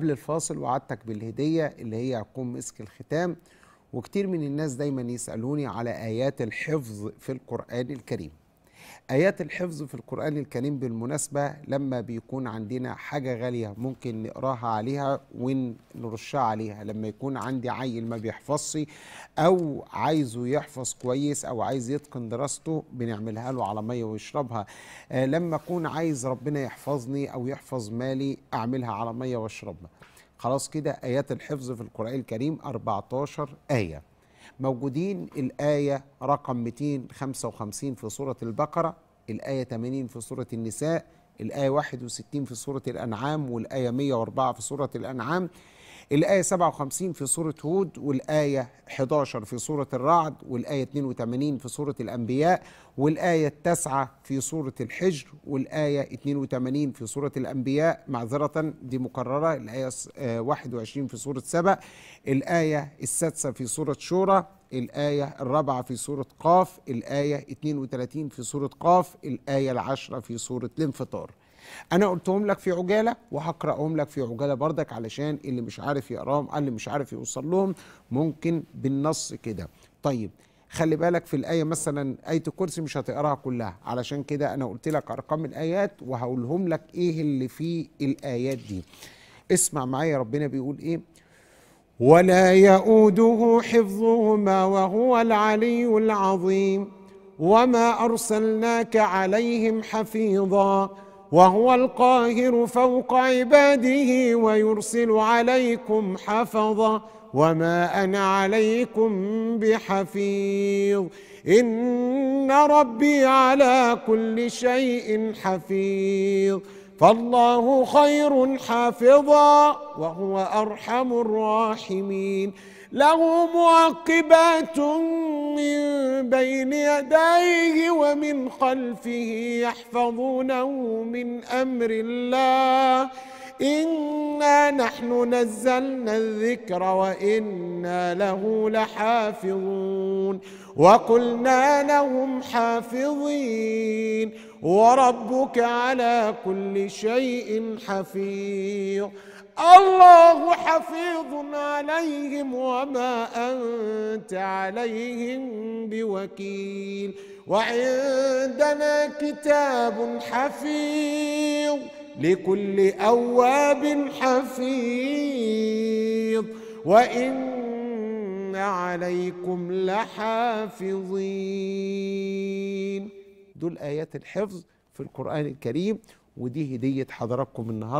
قبل الفاصل وعدتك بالهدية اللي هي يقوم مسك الختام وكتير من الناس دايما يسألوني على آيات الحفظ في القرآن الكريم آيات الحفظ في القرآن الكريم بالمناسبة لما بيكون عندنا حاجة غالية ممكن نقراها عليها ونرشها عليها لما يكون عندي عيل ما بيحفظش أو عايزه يحفظ كويس أو عايز يتقن دراسته بنعملها له على مية ويشربها آه لما أكون عايز ربنا يحفظني أو يحفظ مالي أعملها على مية واشربها خلاص كده آيات الحفظ في القرآن الكريم 14 آية موجودين الآية رقم 255 في سورة البقرة الآية 80 في سورة النساء الآية 61 في سورة الأنعام والآية 104 في سورة الأنعام الآية 57 في سورة هود والآية 11 في سورة الرعد والآية 82 في سورة الأنبياء والآية 9 في سورة الحجر والآية 82 في سورة الأنبياء معذرة دي مكررة الآية 21 في سورة سبأ الآية السادسة في سورة شورى الآية الرابعة في سورة قاف الآية 32 في سورة قاف الآية العشرة في سورة الانفطار انا قلتهم لك في عجاله وهقراهم لك في عجاله بردك علشان اللي مش عارف يقراهم اللي مش عارف يوصل لهم ممكن بالنص كده طيب خلي بالك في الآية مثلا آية الكرسي مش هتقراها كلها علشان كده أنا قلت لك أرقام الآيات وهقولهم لك إيه اللي في الآيات دي اسمع معايا ربنا بيقول إيه ولا يؤوده حفظهما وهو العلي العظيم وما أرسلناك عليهم حفيظاً وهو القاهر فوق عباده ويرسل عليكم حفظا وما انا عليكم بحفيظ ان ربي على كل شيء حفيظ فالله خير حافظا وهو ارحم الراحمين له معقبات من بين يديه ومن خلفه يحفظونه من أمر الله إنا نحن نزلنا الذكر وإنا له لحافظون وقلنا لهم حافظين وربك على كل شيء حفيظ الله حفيظ عليهم وما أنت عليهم بوكيل وعندنا كتاب حفيظ لكل أواب حفيظ وإن عليكم لحافظين دول آيات الحفظ في القرآن الكريم ودي هدية حضراتكم النهاردة